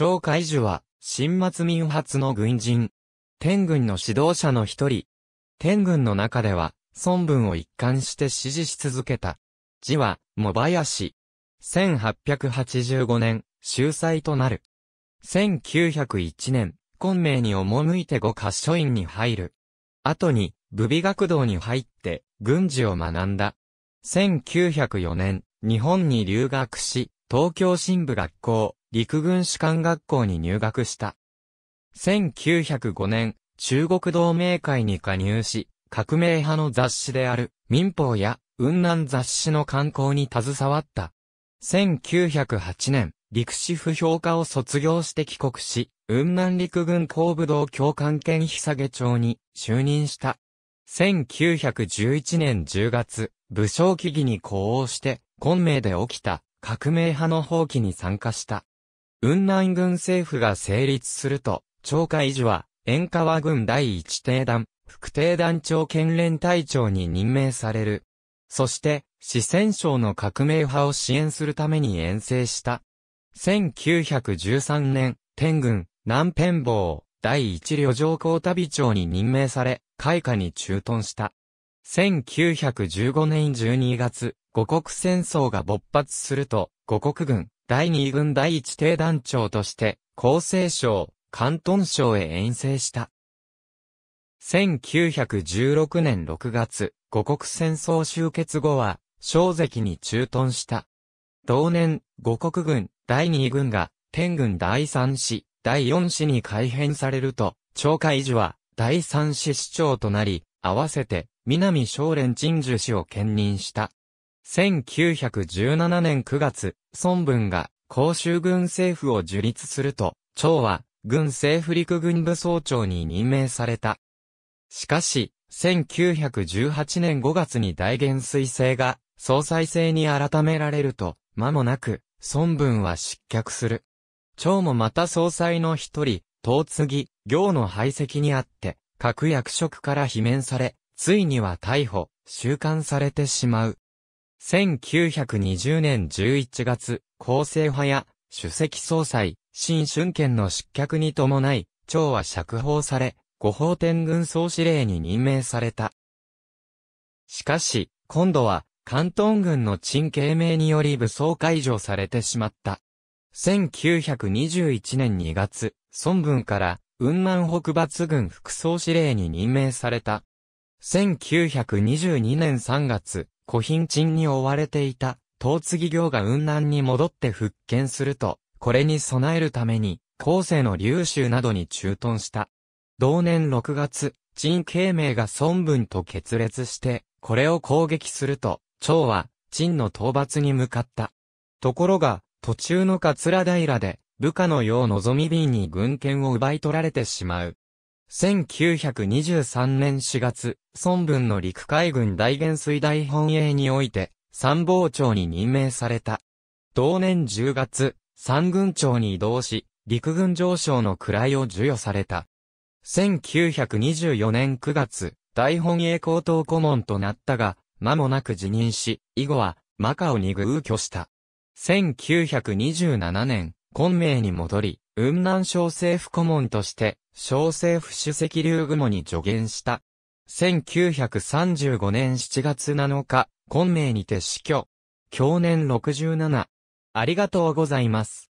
張海樹は、新末民発の軍人。天軍の指導者の一人。天軍の中では、孫文を一貫して支持し続けた。字は、茂林。1885年、秀才となる。1901年、昆明に赴いて五箇所院に入る。後に、武備学堂に入って、軍事を学んだ。1904年、日本に留学し、東京新部学校、陸軍士官学校に入学した。1905年、中国同盟会に加入し、革命派の雑誌である民法や雲南雑誌の刊行に携わった。1908年、陸士不評家を卒業して帰国し、雲南陸軍工部道教官兼久下町に就任した。1911年10月、武将起義に呼応して、昆明で起きた革命派の放棄に参加した。雲南軍政府が成立すると、長海寺は、縁川軍第一定団、副定団長県連隊長に任命される。そして、四川省の革命派を支援するために遠征した。1913年、天軍、南辺坊、第一旅上高旅長に任命され、開花に駐屯した。1915年12月、五国戦争が勃発すると、五国軍、第2軍第1定団長として、厚生省、関東省へ遠征した。1916年6月、五国戦争終結後は、小関に駐屯した。同年、五国軍、第2軍が、天軍第3師、第4師に改編されると、長海寺は、第3師市長となり、合わせて、南少連鎮守氏を兼任した。1917年9月、孫文が公衆軍政府を樹立すると、長は軍政府陸軍部総長に任命された。しかし、1918年5月に大元帥制が総裁制に改められると、間もなく、孫文は失脚する。長もまた総裁の一人、東継、行の排斥にあって、各役職から罷免され、ついには逮捕、収監されてしまう。1920年11月、厚生派や、主席総裁、新春権の失脚に伴い、長は釈放され、五法天軍総司令に任命された。しかし、今度は、関東軍の陳慶明により武装解除されてしまった。1921年2月、孫文から、雲南北伐軍副総司令に任命された。1922年3月、古品鎮に追われていた、東継業が雲南に戻って復権すると、これに備えるために、後世の琉州などに駐屯した。同年6月、陳慶明が孫文と決裂して、これを攻撃すると、趙は、陳の討伐に向かった。ところが、途中の桂平で、部下のよう望み便に軍権を奪い取られてしまう。1923年4月、孫文の陸海軍大元水大本営において、参謀長に任命された。同年10月、三軍長に移動し、陸軍上将の位を授与された。1924年9月、大本営高等顧問となったが、間もなく辞任し、以後は、マカオに偶居した。1927年、昆明に戻り、雲南省政府顧問として、小政府主席流雲に助言した。1935年7月7日、昆明にて死去。去年67。ありがとうございます。